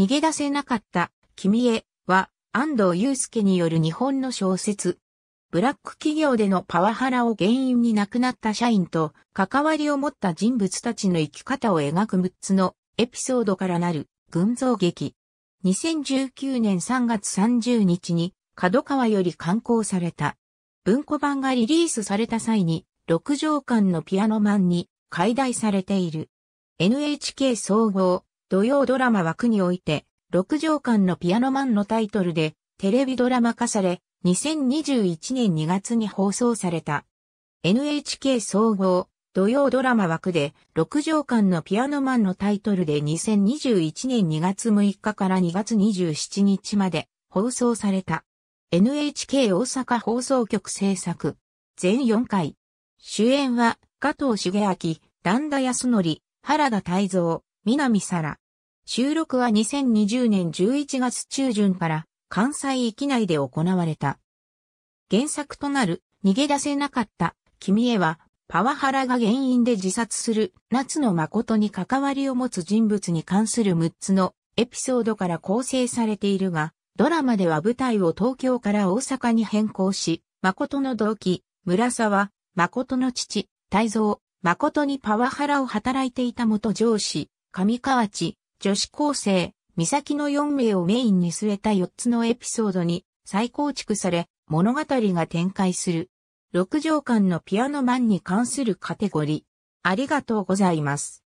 逃げ出せなかった君へは安藤祐介による日本の小説。ブラック企業でのパワハラを原因に亡くなった社員と関わりを持った人物たちの生き方を描く6つのエピソードからなる群像劇。2019年3月30日に角川より刊行された。文庫版がリリースされた際に6畳間のピアノマンに解題されている。NHK 総合土曜ドラマ枠において、六畳間のピアノマンのタイトルで、テレビドラマ化され、2021年2月に放送された。NHK 総合、土曜ドラマ枠で、六畳間のピアノマンのタイトルで2021年2月6日から2月27日まで放送された。NHK 大阪放送局制作。全4回。主演は、加藤茂明、段田康則、原田泰造、南沙羅。収録は2020年11月中旬から関西域内で行われた。原作となる逃げ出せなかった君へはパワハラが原因で自殺する夏の誠に関わりを持つ人物に関する6つのエピソードから構成されているが、ドラマでは舞台を東京から大阪に変更し、誠の動機、村沢、誠の父、太蔵、誠にパワハラを働いていた元上司、上河内、女子高生、三崎の4名をメインに据えた4つのエピソードに再構築され、物語が展開する。6畳間のピアノマンに関するカテゴリー。ありがとうございます。